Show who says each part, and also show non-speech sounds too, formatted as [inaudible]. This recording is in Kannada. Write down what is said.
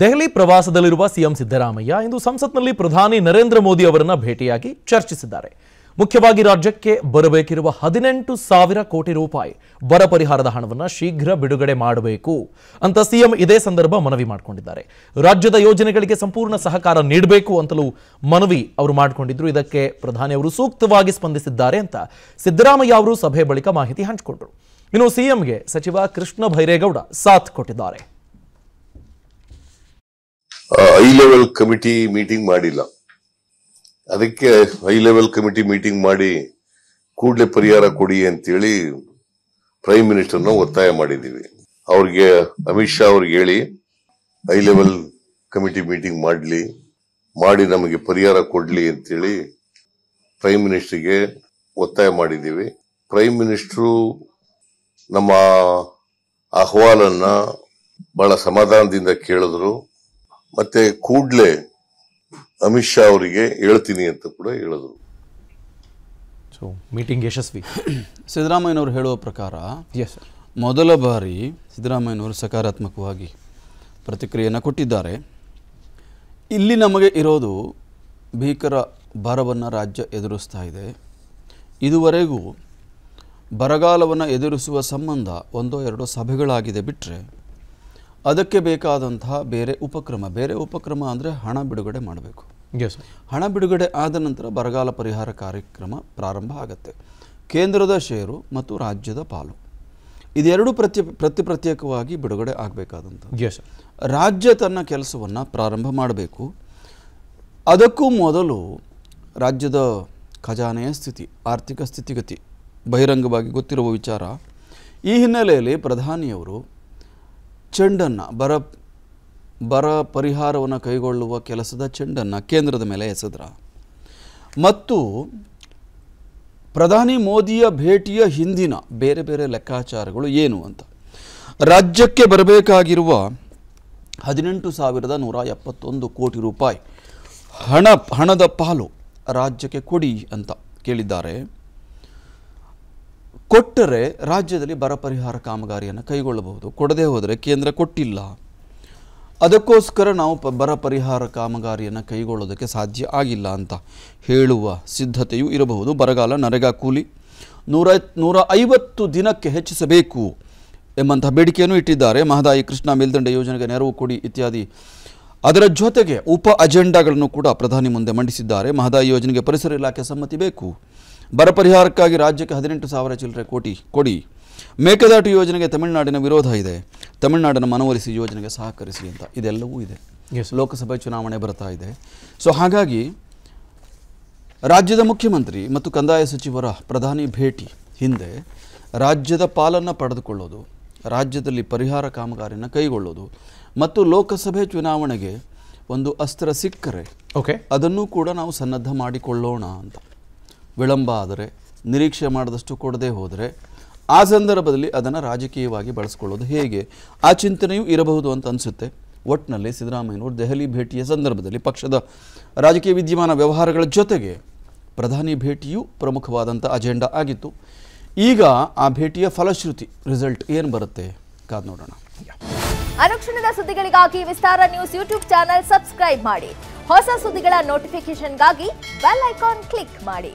Speaker 1: ದೆಹಲಿ ಪ್ರವಾಸದಲ್ಲಿರುವ ಸಿಎಂ ಸಿದ್ದರಾಮಯ್ಯ ಇಂದು ಸಂಸತ್ನಲ್ಲಿ ಪ್ರಧಾನಿ ನರೇಂದ್ರ ಮೋದಿ ಅವರನ್ನು ಭೇಟಿಯಾಗಿ ಚರ್ಚಿಸಿದ್ದಾರೆ ಮುಖ್ಯವಾಗಿ ರಾಜ್ಯಕ್ಕೆ ಬರಬೇಕಿರುವ ಹದಿನೆಂಟು ಸಾವಿರ ಕೋಟಿ ರೂಪಾಯಿ ಬರ ಪರಿಹಾರದ ಹಣವನ್ನು ಶೀಘ್ರ ಬಿಡುಗಡೆ ಮಾಡಬೇಕು ಅಂತ ಸಿಎಂ ಇದೇ ಸಂದರ್ಭ ಮನವಿ ಮಾಡಿಕೊಂಡಿದ್ದಾರೆ ರಾಜ್ಯದ ಯೋಜನೆಗಳಿಗೆ ಸಂಪೂರ್ಣ ಸಹಕಾರ ನೀಡಬೇಕು ಅಂತಲೂ ಮನವಿ ಅವರು ಮಾಡಿಕೊಂಡಿದ್ರು ಇದಕ್ಕೆ ಪ್ರಧಾನಿ ಅವರು ಸೂಕ್ತವಾಗಿ ಸ್ಪಂದಿಸಿದ್ದಾರೆ ಅಂತ ಸಿದ್ದರಾಮಯ್ಯ ಅವರು ಸಭೆ ಬಳಿಕ ಮಾಹಿತಿ ಹಂಚಿಕೊಂಡರು ಇನ್ನು ಸಿಎಂಗೆ ಸಚಿವ ಕೃಷ್ಣ ಭೈರೇಗೌಡ ಸಾಥ್ ಕೊಟ್ಟಿದ್ದಾರೆ
Speaker 2: ಹೈ ಲೆವೆಲ್ ಕಮಿಟಿ ಮೀಟಿಂಗ್ ಮಾಡಿಲ್ಲ ಅದಕ್ಕೆ ಹೈ ಲೆವೆಲ್ ಕಮಿಟಿ ಮೀಟಿಂಗ್ ಮಾಡಿ ಕೂಡಲೇ ಪರಿಹಾರ ಕೊಡಿ ಅಂತೇಳಿ ಪ್ರೈಮ್ ಮಿನಿಸ್ಟರ್ನ ಒತ್ತಾಯ ಮಾಡಿದ್ದೀವಿ ಅವ್ರಿಗೆ ಅಮಿತ್ ಶಾ ಅವ್ರಿಗೆ ಹೇಳಿ ಹೈ ಲೆವೆಲ್ ಕಮಿಟಿ ಮೀಟಿಂಗ್ ಮಾಡಲಿ ಮಾಡಿ ನಮಗೆ ಪರಿಹಾರ ಕೊಡಲಿ ಅಂತೇಳಿ ಪ್ರೈಮ್ ಮಿನಿಸ್ಟ್ರಿಗೆ ಒತ್ತಾಯ ಮಾಡಿದ್ದೀವಿ ಪ್ರೈಮ್ ಮಿನಿಸ್ಟ್ರು ನಮ್ಮ ಆಹ್ವಾನನ್ನ ಬಹಳ ಸಮಾಧಾನದಿಂದ ಕೇಳಿದ್ರು ಮತ್ತೆ ಕೂಡ್ಲೆ ಅಮಿತ್ ಶಾ ಅವರಿಗೆ ಹೇಳ್ತೀನಿ ಅಂತ ಕೂಡ ಹೇಳಿದ್ರು
Speaker 1: ಸೊ ಮೀಟಿಂಗ್ ಯಶಸ್ವಿ
Speaker 3: [coughs] ಸಿದ್ದರಾಮಯ್ಯನವರು ಹೇಳುವ ಪ್ರಕಾರ ಎಸ್ ಮೊದಲ ಬಾರಿ ಸಿದ್ದರಾಮಯ್ಯನವರು ಸಕಾರಾತ್ಮಕವಾಗಿ ಪ್ರತಿಕ್ರಿಯೆಯನ್ನು ಕೊಟ್ಟಿದ್ದಾರೆ ಇಲ್ಲಿ ನಮಗೆ ಇರೋದು ಭೀಕರ ಬರವನ್ನು ರಾಜ್ಯ ಎದುರಿಸ್ತಾ ಇದೆ ಇದುವರೆಗೂ ಬರಗಾಲವನ್ನು ಎದುರಿಸುವ ಸಂಬಂಧ ಒಂದೋ ಎರಡೋ ಸಭೆಗಳಾಗಿದೆ ಬಿಟ್ಟರೆ ಅದಕ್ಕೆ ಬೇಕಾದಂತಹ ಬೇರೆ ಉಪಕ್ರಮ ಬೇರೆ ಉಪಕ್ರಮ ಅಂದರೆ ಹಣ ಬಿಡುಗಡೆ ಮಾಡಬೇಕು ಹಣ ಬಿಡುಗಡೆ ಆದ ನಂತರ ಬರಗಾಲ ಪರಿಹಾರ ಕಾರ್ಯಕ್ರಮ ಪ್ರಾರಂಭ ಆಗುತ್ತೆ ಕೇಂದ್ರದ ಷೇರು ಮತ್ತು ರಾಜ್ಯದ ಪಾಲು ಇದೆರಡೂ ಪ್ರತಿ ಪ್ರತಿ ಪ್ರತ್ಯೇಕವಾಗಿ ಬಿಡುಗಡೆ ಆಗಬೇಕಾದಂಥ ರಾಜ್ಯ ತನ್ನ ಕೆಲಸವನ್ನು ಪ್ರಾರಂಭ ಮಾಡಬೇಕು ಅದಕ್ಕೂ ಮೊದಲು ರಾಜ್ಯದ ಖಜಾನೆಯ ಸ್ಥಿತಿ ಆರ್ಥಿಕ ಸ್ಥಿತಿಗತಿ ಬಹಿರಂಗವಾಗಿ ಗೊತ್ತಿರುವ ವಿಚಾರ ಈ ಹಿನ್ನೆಲೆಯಲ್ಲಿ ಪ್ರಧಾನಿಯವರು ಚೆಂಡನ್ನು ಬರ ಬರ ಪರಿಹಾರವನ್ನು ಕೈಗೊಳ್ಳುವ ಕೆಲಸದ ಚೆಂಡನ್ನು ಕೇಂದ್ರದ ಮೇಲೆ ಎಸೆದ್ರ ಮತ್ತು ಪ್ರಧಾನಿ ಮೋದಿಯ ಭೇಟಿಯ ಹಿಂದಿನ ಬೇರೆ ಬೇರೆ ಲೆಕ್ಕಾಚಾರಗಳು ಏನು ಅಂತ ರಾಜ್ಯಕ್ಕೆ ಬರಬೇಕಾಗಿರುವ ಹದಿನೆಂಟು ಸಾವಿರದ ನೂರ ಎಪ್ಪತ್ತೊಂದು ಕೋಟಿ ರೂಪಾಯಿ ಹಣ ಹಣದ ಪಾಲು ರಾಜ್ಯಕ್ಕೆ ಕೊಡಿ ಅಂತ ಕೇಳಿದ್ದಾರೆ ಕೊಟ್ಟರೆ ರಾಜ್ಯದಲ್ಲಿ ಬರ ಪರಿಹಾರ ಕಾಮಗಾರಿಯನ್ನು ಕೈಗೊಳ್ಳಬಹುದು ಕೊಡದೇ ಹೋದರೆ ಕೇಂದ್ರ ಕೊಟ್ಟಿಲ್ಲ ಅದಕ್ಕೋಸ್ಕರ ನಾವು ಪ ಬರ ಪರಿಹಾರ ಕಾಮಗಾರಿಯನ್ನು ಕೈಗೊಳ್ಳೋದಕ್ಕೆ ಸಾಧ್ಯ ಆಗಿಲ್ಲ ಅಂತ ಹೇಳುವ ಸಿದ್ಧತೆಯೂ ಇರಬಹುದು ಬರಗಾಲ ನರೇಗಾ ಕೂಲಿ ನೂರ ನೂರ ಐವತ್ತು ದಿನಕ್ಕೆ ಹೆಚ್ಚಿಸಬೇಕು ಎಂಬಂತಹ ಬೇಡಿಕೆಯನ್ನು ಇಟ್ಟಿದ್ದಾರೆ ಮಹದಾಯಿ ಕೃಷ್ಣ ಮೇಲ್ದಂಡೆ ಯೋಜನೆಗೆ ನೆರವು ಕೊಡಿ ಇತ್ಯಾದಿ ಅದರ ಜೊತೆಗೆ ಉಪ ಅಜೆಂಡಾಗಳನ್ನು ಕೂಡ ಪ್ರಧಾನಿ ಮುಂದೆ ಮಂಡಿಸಿದ್ದಾರೆ ಮಹದಾಯಿ ಯೋಜನೆಗೆ ಪರಿಸರ ಇಲಾಖೆ ಸಮ್ಮತಿ ಬೇಕು ಬರ ಪರಿಹಾರಕ್ಕಾಗಿ ರಾಜ್ಯಕ್ಕೆ ಹದಿನೆಂಟು ಸಾವಿರ ಚಿಲ್ಲರೆ ಕೋಟಿ ಕೊಡಿ ಮೇಕೆದಾಟು ಯೋಜನೆಗೆ ತಮಿಳುನಾಡಿನ ವಿರೋಧ ಇದೆ ತಮಿಳುನಾಡಿನ ಮನವೊಲಿಸಿ ಯೋಜನೆಗೆ ಸಹಕರಿಸಿ ಅಂತ ಇದೆಲ್ಲವೂ ಇದೆ ಲೋಕಸಭೆ ಚುನಾವಣೆ ಬರ್ತಾ ಇದೆ ಸೊ ಹಾಗಾಗಿ ರಾಜ್ಯದ ಮುಖ್ಯಮಂತ್ರಿ ಮತ್ತು ಕಂದಾಯ ಸಚಿವರ ಪ್ರಧಾನಿ ಭೇಟಿ ಹಿಂದೆ ರಾಜ್ಯದ ಪಾಲನ್ನು ಪಡೆದುಕೊಳ್ಳೋದು ರಾಜ್ಯದಲ್ಲಿ ಪರಿಹಾರ ಕಾಮಗಾರಿಯನ್ನು ಕೈಗೊಳ್ಳೋದು ಮತ್ತು ಲೋಕಸಭೆ ಚುನಾವಣೆಗೆ ಒಂದು ಅಸ್ತ್ರ ಸಿಕ್ಕರೆ ಓಕೆ ಅದನ್ನು ಕೂಡ ನಾವು ಸನ್ನದ್ಧ ಮಾಡಿಕೊಳ್ಳೋಣ ಅಂತ ವಿಳಂಬ ಆದರೆ ನಿರೀಕ್ಷೆ ಮಾಡಿದಷ್ಟು ಕೊಡದೇ ಹೋದರೆ ಆ ಸಂದರ್ಭದಲ್ಲಿ ಅದನ್ನು ರಾಜಕೀಯವಾಗಿ ಬಳಸ್ಕೊಳ್ಳೋದು ಹೇಗೆ ಆ ಚಿಂತನೆಯೂ ಇರಬಹುದು ಅಂತ ಅನಿಸುತ್ತೆ ಒಟ್ಟಿನಲ್ಲಿ ಸಿದ್ದರಾಮಯ್ಯನವರು ದೆಹಲಿ ಭೇಟಿಯ ಸಂದರ್ಭದಲ್ಲಿ ಪಕ್ಷದ ರಾಜಕೀಯ ವಿದ್ಯಮಾನ ವ್ಯವಹಾರಗಳ ಜೊತೆಗೆ ಪ್ರಧಾನಿ ಭೇಟಿಯೂ ಪ್ರಮುಖವಾದಂಥ ಅಜೆಂಡಾ ಆಗಿತ್ತು ಈಗ ಆ ಭೇಟಿಯ ಫಲಶ್ರುತಿ ರಿಸಲ್ಟ್ ಏನು ಬರುತ್ತೆ ಕಾದ್ ನೋಡೋಣ
Speaker 1: ಅನುಕ್ಷಣದ ಸುದ್ದಿಗಳಿಗಾಗಿ Vistara news YouTube channel subscribe ಮಾಡಿ ಹೊಸ ಸುದ್ದಿಗಳ ನೋಟಿಫಿಕೇಶನ್ಗಾಗಿ ಬೆಲ್ ಐಕಾನ್ ಕ್ಲಿಕ್ ಮಾಡಿ